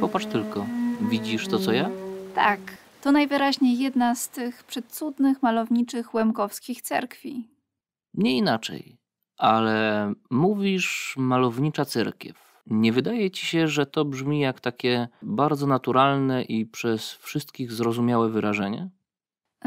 Popatrz tylko. Widzisz to, co ja? Tak. To najwyraźniej jedna z tych przedcudnych, malowniczych łemkowskich cerkwi. Nie inaczej. Ale mówisz malownicza cerkiew. Nie wydaje ci się, że to brzmi jak takie bardzo naturalne i przez wszystkich zrozumiałe wyrażenie?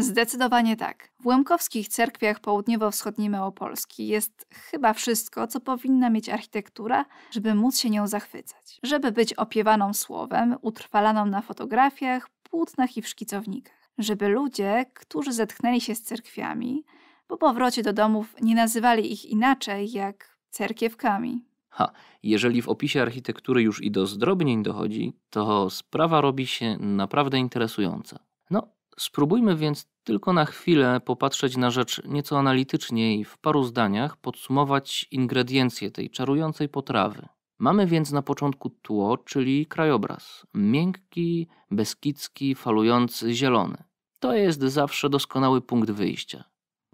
Zdecydowanie tak. W łemkowskich cerkwiach południowo-wschodniej Małopolski jest chyba wszystko, co powinna mieć architektura, żeby móc się nią zachwycać. Żeby być opiewaną słowem, utrwalaną na fotografiach, płótnach i w szkicownikach. Żeby ludzie, którzy zetchnęli się z cerkwiami, po powrocie do domów nie nazywali ich inaczej jak cerkiewkami. Ha, jeżeli w opisie architektury już i do zdrobnień dochodzi, to sprawa robi się naprawdę interesująca. No, Spróbujmy więc tylko na chwilę popatrzeć na rzecz nieco analitycznie i w paru zdaniach podsumować ingrediencje tej czarującej potrawy. Mamy więc na początku tło, czyli krajobraz. Miękki, beskidzki, falujący, zielony. To jest zawsze doskonały punkt wyjścia.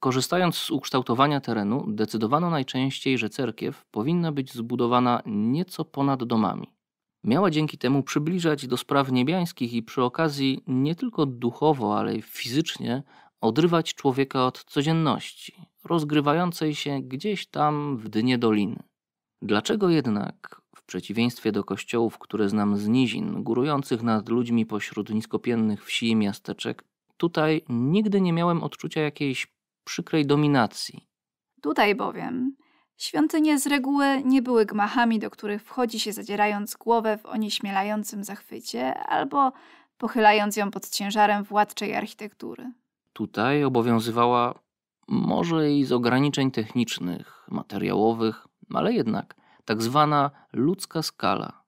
Korzystając z ukształtowania terenu, decydowano najczęściej, że cerkiew powinna być zbudowana nieco ponad domami. Miała dzięki temu przybliżać do spraw niebiańskich i przy okazji nie tylko duchowo, ale i fizycznie odrywać człowieka od codzienności, rozgrywającej się gdzieś tam w dnie doliny. Dlaczego jednak, w przeciwieństwie do kościołów, które znam z nizin, górujących nad ludźmi pośród niskopiennych wsi i miasteczek, tutaj nigdy nie miałem odczucia jakiejś przykrej dominacji? Tutaj bowiem Świątynie z reguły nie były gmachami, do których wchodzi się zadzierając głowę w onieśmielającym zachwycie albo pochylając ją pod ciężarem władczej architektury. Tutaj obowiązywała może i z ograniczeń technicznych, materiałowych, ale jednak tak zwana ludzka skala.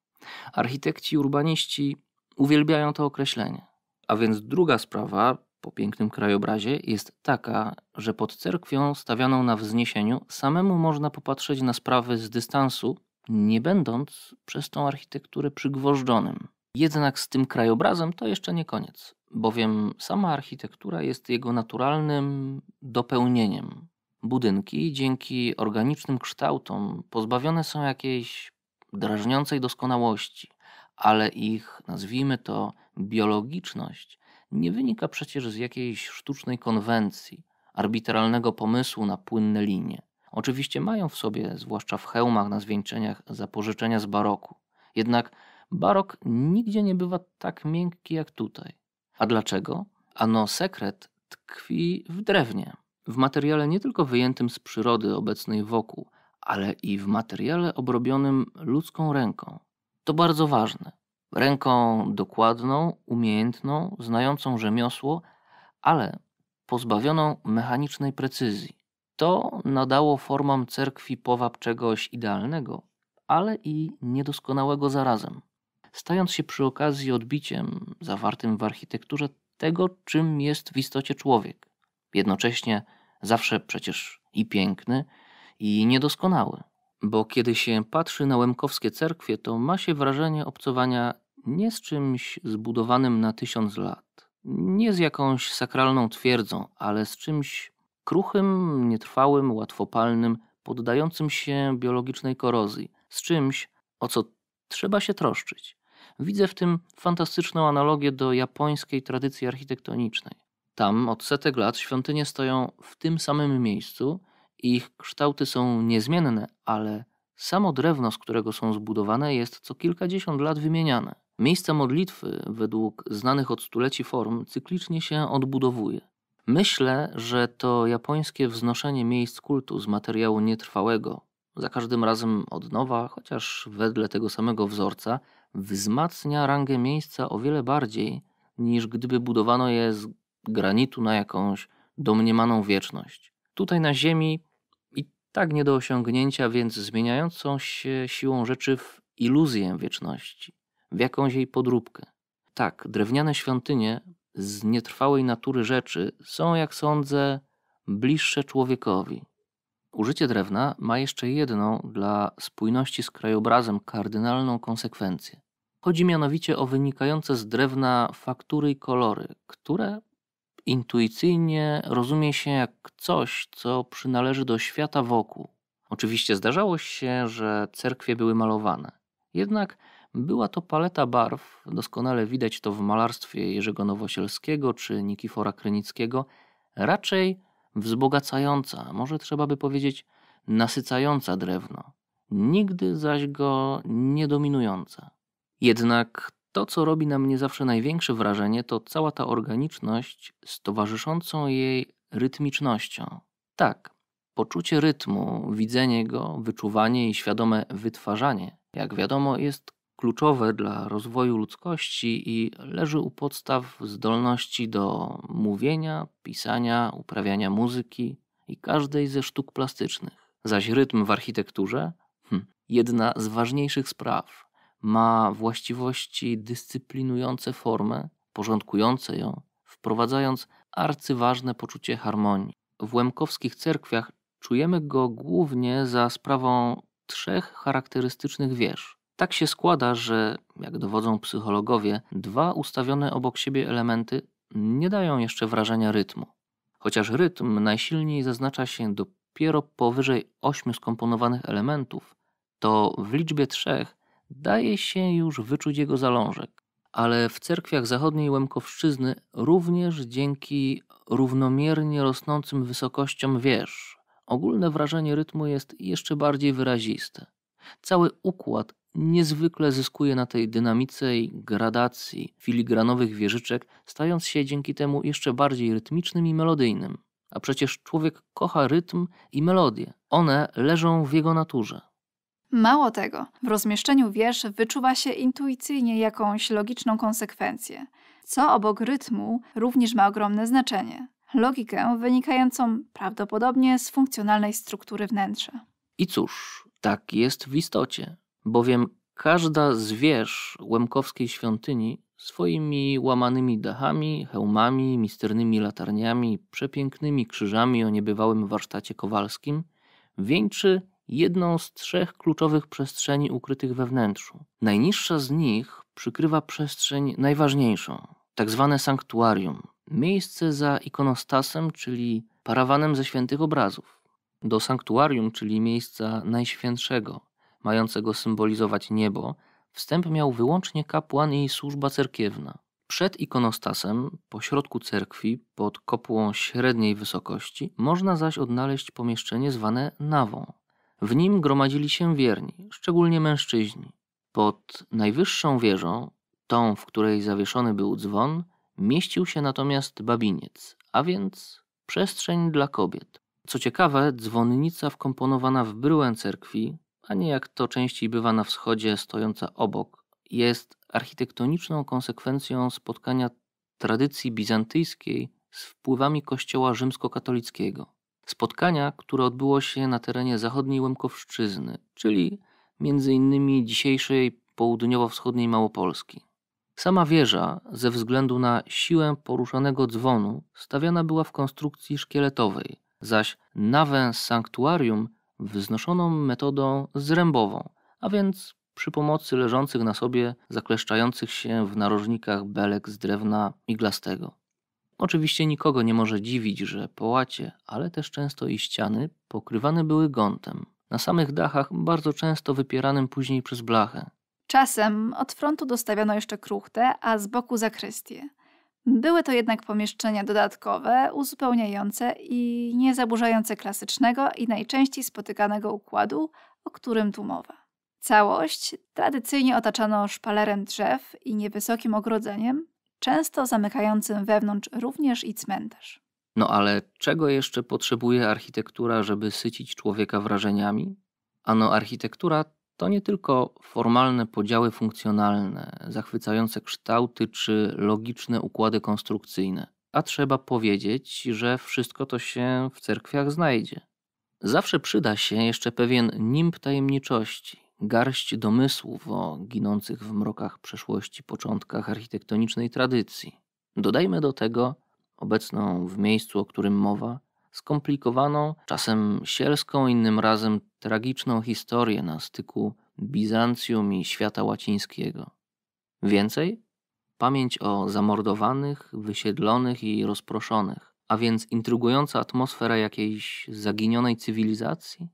Architekci urbaniści uwielbiają to określenie. A więc druga sprawa, po pięknym krajobrazie jest taka, że pod cerkwią stawianą na wzniesieniu samemu można popatrzeć na sprawy z dystansu, nie będąc przez tą architekturę przygwożdżonym. Jednak z tym krajobrazem to jeszcze nie koniec, bowiem sama architektura jest jego naturalnym dopełnieniem. Budynki dzięki organicznym kształtom pozbawione są jakiejś drażniącej doskonałości, ale ich, nazwijmy to, biologiczność nie wynika przecież z jakiejś sztucznej konwencji, arbitralnego pomysłu na płynne linie. Oczywiście mają w sobie, zwłaszcza w hełmach na zwieńczeniach, zapożyczenia z baroku. Jednak barok nigdzie nie bywa tak miękki jak tutaj. A dlaczego? Ano sekret tkwi w drewnie, w materiale nie tylko wyjętym z przyrody obecnej wokół, ale i w materiale obrobionym ludzką ręką. To bardzo ważne. Ręką dokładną, umiejętną, znającą rzemiosło, ale pozbawioną mechanicznej precyzji. To nadało formom cerkwi powab czegoś idealnego, ale i niedoskonałego zarazem, stając się przy okazji odbiciem zawartym w architekturze tego, czym jest w istocie człowiek. Jednocześnie zawsze przecież i piękny, i niedoskonały. Bo kiedy się patrzy na łemkowskie cerkwie, to ma się wrażenie obcowania nie z czymś zbudowanym na tysiąc lat, nie z jakąś sakralną twierdzą, ale z czymś kruchym, nietrwałym, łatwopalnym, poddającym się biologicznej korozji, z czymś, o co trzeba się troszczyć. Widzę w tym fantastyczną analogię do japońskiej tradycji architektonicznej. Tam od setek lat świątynie stoją w tym samym miejscu ich kształty są niezmienne, ale samo drewno, z którego są zbudowane, jest co kilkadziesiąt lat wymieniane. Miejsca modlitwy, według znanych od stuleci form, cyklicznie się odbudowuje. Myślę, że to japońskie wznoszenie miejsc kultu z materiału nietrwałego, za każdym razem od nowa, chociaż wedle tego samego wzorca, wzmacnia rangę miejsca o wiele bardziej niż gdyby budowano je z granitu na jakąś domniemaną wieczność. Tutaj na Ziemi tak nie do osiągnięcia, więc zmieniającą się siłą rzeczy w iluzję wieczności, w jakąś jej podróbkę. Tak, drewniane świątynie z nietrwałej natury rzeczy są, jak sądzę, bliższe człowiekowi. Użycie drewna ma jeszcze jedną dla spójności z krajobrazem kardynalną konsekwencję. Chodzi mianowicie o wynikające z drewna faktury i kolory, które intuicyjnie rozumie się jak coś, co przynależy do świata wokół. Oczywiście zdarzało się, że cerkwie były malowane. Jednak była to paleta barw, doskonale widać to w malarstwie Jerzego Nowosielskiego czy Nikifora Krynickiego, raczej wzbogacająca, może trzeba by powiedzieć nasycająca drewno, nigdy zaś go niedominująca. Jednak to, co robi na mnie zawsze największe wrażenie, to cała ta organiczność z towarzyszącą jej rytmicznością. Tak, poczucie rytmu, widzenie go, wyczuwanie i świadome wytwarzanie, jak wiadomo, jest kluczowe dla rozwoju ludzkości i leży u podstaw zdolności do mówienia, pisania, uprawiania muzyki i każdej ze sztuk plastycznych. Zaś rytm w architekturze? Hm, jedna z ważniejszych spraw ma właściwości dyscyplinujące formę, porządkujące ją, wprowadzając arcyważne poczucie harmonii. W łemkowskich cerkwiach czujemy go głównie za sprawą trzech charakterystycznych wież. Tak się składa, że, jak dowodzą psychologowie, dwa ustawione obok siebie elementy nie dają jeszcze wrażenia rytmu. Chociaż rytm najsilniej zaznacza się dopiero powyżej ośmiu skomponowanych elementów, to w liczbie trzech daje się już wyczuć jego zalążek, ale w cerkwiach zachodniej Łemkowszczyzny również dzięki równomiernie rosnącym wysokościom wież ogólne wrażenie rytmu jest jeszcze bardziej wyraziste. Cały układ niezwykle zyskuje na tej dynamice i gradacji filigranowych wieżyczek, stając się dzięki temu jeszcze bardziej rytmicznym i melodyjnym. A przecież człowiek kocha rytm i melodię. One leżą w jego naturze. Mało tego, w rozmieszczeniu wierszy wyczuwa się intuicyjnie jakąś logiczną konsekwencję, co obok rytmu również ma ogromne znaczenie logikę wynikającą prawdopodobnie z funkcjonalnej struktury wnętrza. I cóż, tak jest w istocie, bowiem każda z wież Łemkowskiej świątyni swoimi łamanymi dachami, hełmami, misternymi latarniami, przepięknymi krzyżami o niebywałym warsztacie kowalskim wieńczy jedną z trzech kluczowych przestrzeni ukrytych we wnętrzu. Najniższa z nich przykrywa przestrzeń najważniejszą, tak zwane sanktuarium, miejsce za ikonostasem, czyli parawanem ze świętych obrazów. Do sanktuarium, czyli miejsca najświętszego, mającego symbolizować niebo, wstęp miał wyłącznie kapłan i służba cerkiewna. Przed ikonostasem, po środku cerkwi, pod kopułą średniej wysokości, można zaś odnaleźć pomieszczenie zwane nawą. W nim gromadzili się wierni, szczególnie mężczyźni. Pod najwyższą wieżą, tą, w której zawieszony był dzwon, mieścił się natomiast babiniec, a więc przestrzeń dla kobiet. Co ciekawe, dzwonnica wkomponowana w bryłę cerkwi, a nie jak to częściej bywa na wschodzie, stojąca obok, jest architektoniczną konsekwencją spotkania tradycji bizantyjskiej z wpływami kościoła rzymskokatolickiego spotkania, które odbyło się na terenie zachodniej Łemkowszczyzny, czyli między innymi dzisiejszej południowo-wschodniej Małopolski. Sama wieża, ze względu na siłę poruszanego dzwonu, stawiana była w konstrukcji szkieletowej, zaś nawę z sanktuarium wznoszoną metodą zrębową, a więc przy pomocy leżących na sobie zakleszczających się w narożnikach belek z drewna iglastego. Oczywiście nikogo nie może dziwić, że połacie, ale też często i ściany pokrywane były gątem, na samych dachach bardzo często wypieranym później przez blachę. Czasem od frontu dostawiano jeszcze kruchtę, a z boku zakrystię. Były to jednak pomieszczenia dodatkowe, uzupełniające i niezaburzające klasycznego i najczęściej spotykanego układu, o którym tu mowa. Całość tradycyjnie otaczano szpalerem drzew i niewysokim ogrodzeniem, często zamykającym wewnątrz również i cmentarz. No ale czego jeszcze potrzebuje architektura, żeby sycić człowieka wrażeniami? Ano, architektura to nie tylko formalne podziały funkcjonalne, zachwycające kształty czy logiczne układy konstrukcyjne, a trzeba powiedzieć, że wszystko to się w cerkwiach znajdzie. Zawsze przyda się jeszcze pewien nim tajemniczości, garść domysłów o ginących w mrokach przeszłości początkach architektonicznej tradycji. Dodajmy do tego obecną w miejscu, o którym mowa, skomplikowaną, czasem sielską, innym razem tragiczną historię na styku Bizancjum i świata łacińskiego. Więcej? Pamięć o zamordowanych, wysiedlonych i rozproszonych, a więc intrygująca atmosfera jakiejś zaginionej cywilizacji?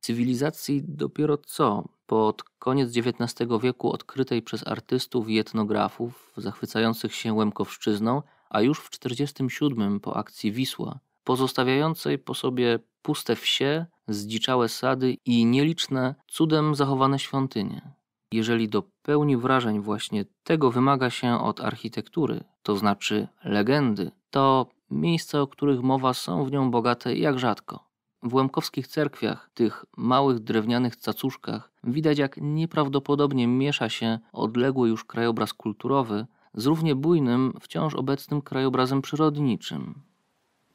Cywilizacji dopiero co pod koniec XIX wieku odkrytej przez artystów i etnografów zachwycających się Łemkowszczyzną, a już w 1947 po akcji Wisła, pozostawiającej po sobie puste wsie, zdziczałe sady i nieliczne cudem zachowane świątynie. Jeżeli do pełni wrażeń właśnie tego wymaga się od architektury, to znaczy legendy, to miejsca, o których mowa są w nią bogate jak rzadko. W łemkowskich cerkwiach, tych małych drewnianych cacuszkach, widać jak nieprawdopodobnie miesza się odległy już krajobraz kulturowy z równie bujnym, wciąż obecnym krajobrazem przyrodniczym.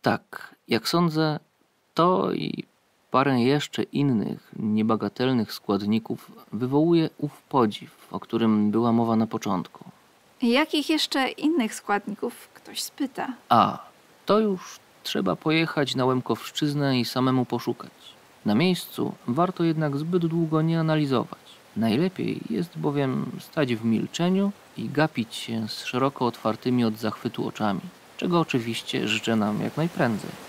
Tak, jak sądzę, to i parę jeszcze innych, niebagatelnych składników wywołuje ów podziw, o którym była mowa na początku. Jakich jeszcze innych składników ktoś spyta? A, to już trzeba pojechać na Łemkowszczyznę i samemu poszukać. Na miejscu warto jednak zbyt długo nie analizować. Najlepiej jest bowiem stać w milczeniu i gapić się z szeroko otwartymi od zachwytu oczami, czego oczywiście życzę nam jak najprędzej.